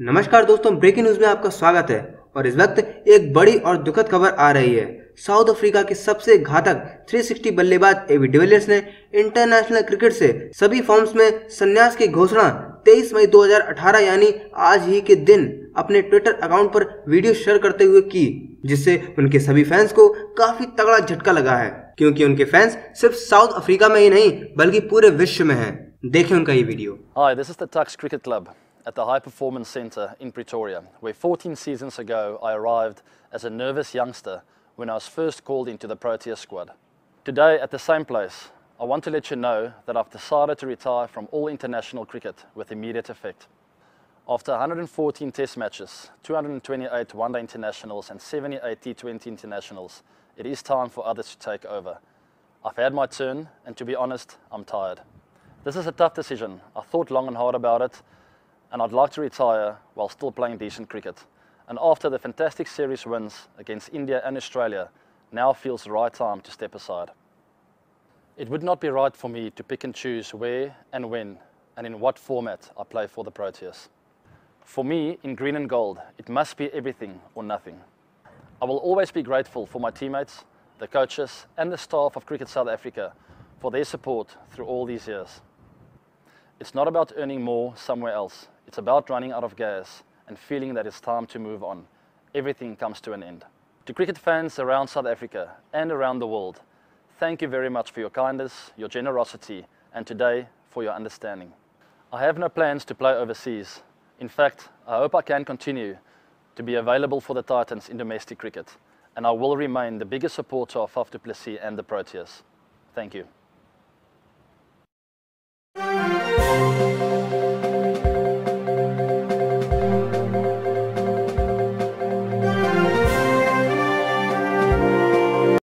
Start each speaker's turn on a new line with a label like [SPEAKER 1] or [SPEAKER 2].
[SPEAKER 1] नमस्कार दोस्तों breaking news में आपका स्वागत है और इस वक्त एक बड़ी और दुखद खबर आ रही है साउथ अफ्रीका के सबसे घातक 360 बल्लेबाज एवी डिविलियर्स ने इंटरनेशनल क्रिकेट से सभी फॉर्म्स में संन्यास की घोषणा 23 मई 2018 यानी आज ही के दिन अपने ट्विटर अकाउंट पर वीडियो शेयर करते हुए की जिससे उनके सभी फैंस को काफी तगड़ा झटका लगा है क्योंकि उनके फैंस सिर्फ साउथ अफ्रीका में ही नहीं बल्कि पूरे विश्व में हैं देखें उनका ये video
[SPEAKER 2] at the High Performance Centre in Pretoria, where 14 seasons ago I arrived as a nervous youngster when I was first called into the Protea squad. Today, at the same place, I want to let you know that I've decided to retire from all international cricket with immediate effect. After 114 test matches, 228 one-day internationals and 78 T20 internationals, it is time for others to take over. I've had my turn and to be honest, I'm tired. This is a tough decision. I thought long and hard about it and I'd like to retire while still playing decent cricket. And after the fantastic series wins against India and Australia, now feels the right time to step aside. It would not be right for me to pick and choose where and when and in what format I play for the Proteas. For me, in green and gold, it must be everything or nothing. I will always be grateful for my teammates, the coaches and the staff of Cricket South Africa for their support through all these years. It's not about earning more somewhere else. It's about running out of gas and feeling that it's time to move on. Everything comes to an end. To cricket fans around South Africa and around the world, thank you very much for your kindness, your generosity, and today for your understanding. I have no plans to play overseas. In fact, I hope I can continue to be available for the Titans in domestic cricket, and I will remain the biggest supporter of Faf du Plessis and the Proteas. Thank you.